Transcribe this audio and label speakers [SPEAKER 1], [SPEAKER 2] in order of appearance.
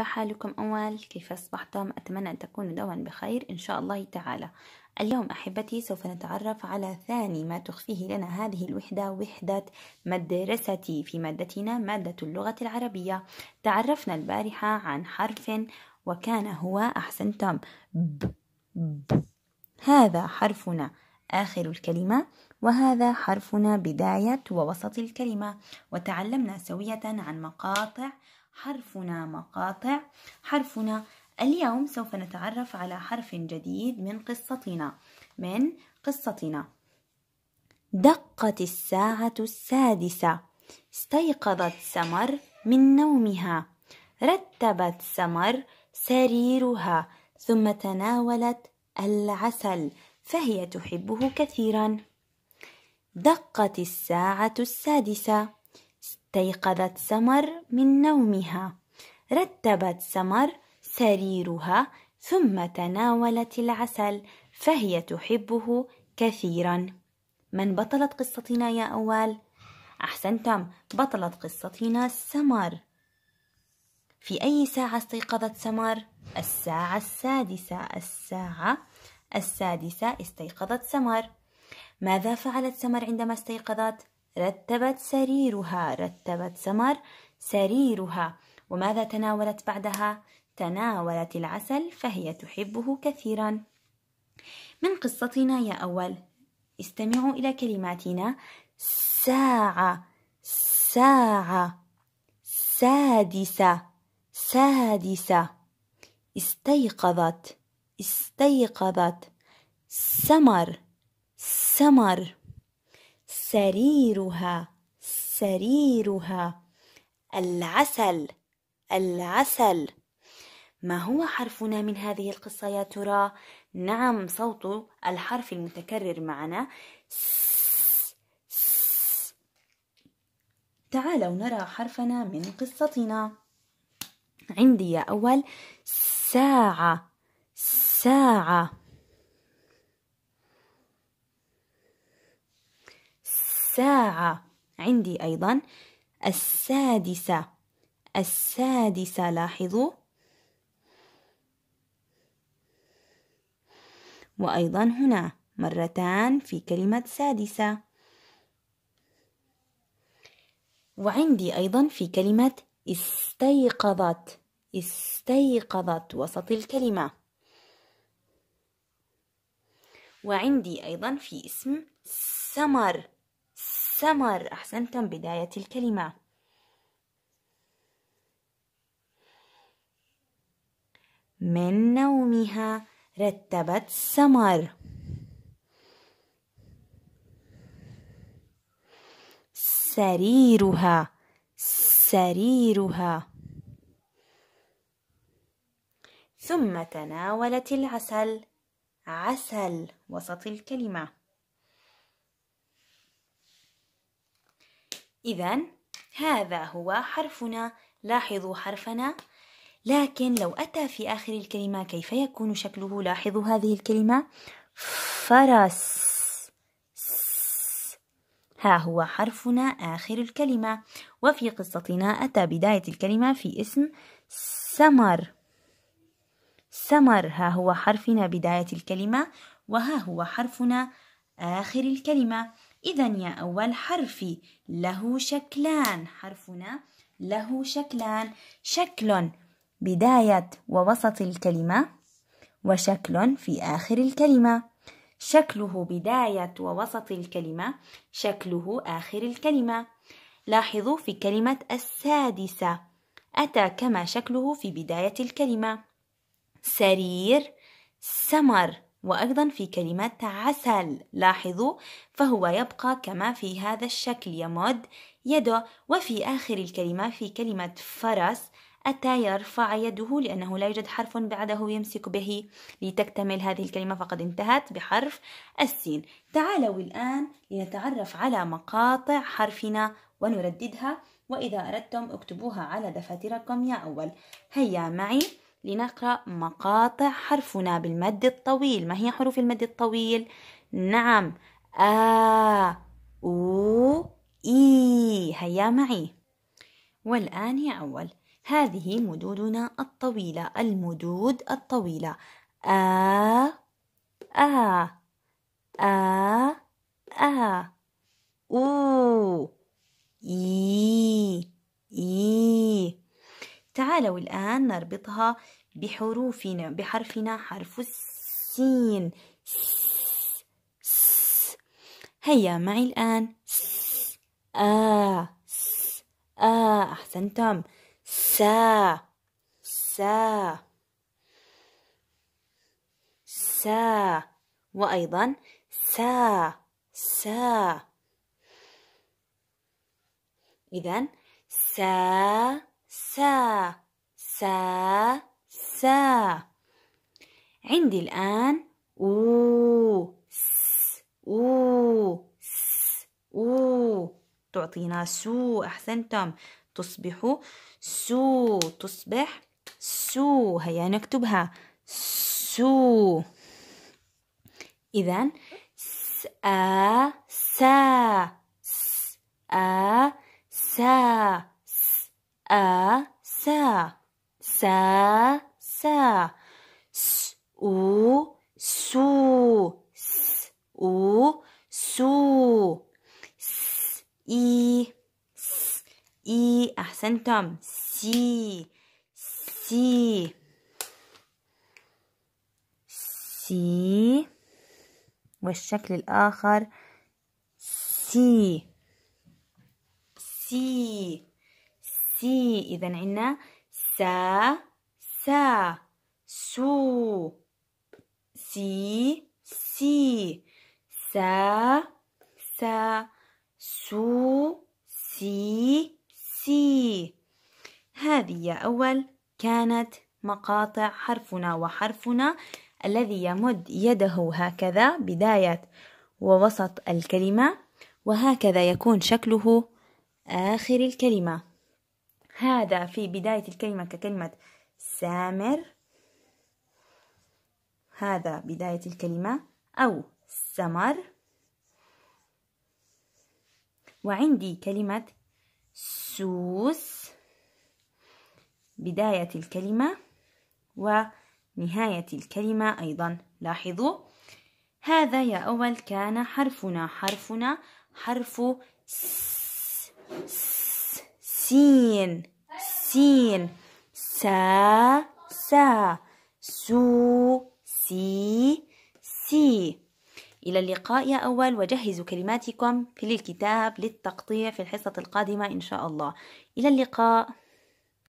[SPEAKER 1] كيف حالكم أول؟ كيف أصبحتم؟ أتمنى أن تكونوا دوما بخير إن شاء الله تعالى اليوم أحبتي سوف نتعرف على ثاني ما تخفيه لنا هذه الوحدة وحدة مدرستي في مادتنا مادة اللغة العربية تعرفنا البارحة عن حرف وكان هو أحسنتم ب ب هذا حرفنا آخر الكلمة وهذا حرفنا بداية ووسط الكلمة وتعلمنا سوية عن مقاطع حرفنا مقاطع حرفنا اليوم سوف نتعرف على حرف جديد من قصتنا من قصتنا دقت الساعة السادسة استيقظت سمر من نومها رتبت سمر سريرها ثم تناولت العسل فهي تحبه كثيرا دقت الساعة السادسة استيقظت سمر من نومها رتبت سمر سريرها ثم تناولت العسل فهي تحبه كثيرا من بطلت قصتنا يا أول؟ أحسنتم بطلت قصتنا سمر في أي ساعة استيقظت سمر؟ الساعة السادسة الساعة السادسة استيقظت سمر ماذا فعلت سمر عندما استيقظت؟ رتبت سريرها رتبت سمر سريرها وماذا تناولت بعدها تناولت العسل فهي تحبه كثيرا من قصتنا يا أول استمعوا إلى كلماتنا ساعة ساعة سادسة سادسة استيقظت استيقظت سمر سمر سريرها سريرها العسل العسل ما هو حرفنا من هذه القصة يا ترى؟ نعم صوت الحرف المتكرر معنا تعالوا نرى حرفنا من قصتنا عندي يا أول ساعة ساعة الساعة عندي أيضا السادسة السادسة لاحظوا وأيضا هنا مرتان في كلمة سادسة وعندي أيضا في كلمة استيقظت استيقظت وسط الكلمة وعندي أيضا في اسم سمر سمر أحسنتم بداية الكلمة من نومها رتبت سمر سريرها سريرها ثم تناولت العسل عسل وسط الكلمه إذا هذا هو حرفنا لاحظوا حرفنا لكن لو أتى في آخر الكلمة كيف يكون شكله لاحظوا هذه الكلمة فرس ها هو حرفنا آخر الكلمة وفي قصتنا أتى بداية الكلمة في اسم سمر سمر ها هو حرفنا بداية الكلمة وها هو حرفنا آخر الكلمة إذا يا أول حرفي له شكلان حرفنا له شكلان شكل بداية ووسط الكلمة وشكل في آخر الكلمة شكله بداية ووسط الكلمة شكله آخر الكلمة لاحظوا في كلمة السادسة أتى كما شكله في بداية الكلمة سرير سمر وأيضا في كلمة عسل لاحظوا فهو يبقى كما في هذا الشكل يمد يده وفي آخر الكلمة في كلمة فرس أتى يرفع يده لأنه لا يوجد حرف بعده يمسك به لتكتمل هذه الكلمة فقد انتهت بحرف السين تعالوا الآن لنتعرف على مقاطع حرفنا ونرددها وإذا أردتم اكتبوها على دفاتركم يا أول هيا معي لنقرأ مقاطع حرفنا بالمد الطويل ما هي حروف المد الطويل؟ نعم آ أو إي هيا معي والآن يا أول هذه مدودنا الطويلة المدود الطويلة آ آ آ آ أو إي إي تعالوا الآن نربطها بحروفنا بحرفنا حرف السين س س هيا معي الآن س آ س آ أحسنتم سا سا سا وأيضا سا سا إذا سا سا سا سا عندي الآن أو س أو س أو تعطينا سو أحسنتم تصبح سو تصبح سو هيا نكتبها سو إذا سأ سا سأ سا آ س س س س و سو س و سو س إي س إي أحسنتم سي سي سي والشكل الآخر سي سي تي إذا عندنا سا سا سو سي سي سا سا سو سي سي هذه يا أول كانت مقاطع حرفنا وحرفنا الذي يمد يده هكذا بداية ووسط الكلمة وهكذا يكون شكله آخر الكلمة هذا في بداية الكلمة ككلمة سامر هذا بداية الكلمة أو سمر وعندي كلمة سوس بداية الكلمة ونهاية الكلمة أيضا لاحظوا هذا يا أول كان حرفنا حرفنا حرف س, س سين سين سا سا سو سي سي إلى اللقاء يا أول وجهزوا كلماتكم في الكتاب للتقطيع في الحصة القادمة إن شاء الله إلى اللقاء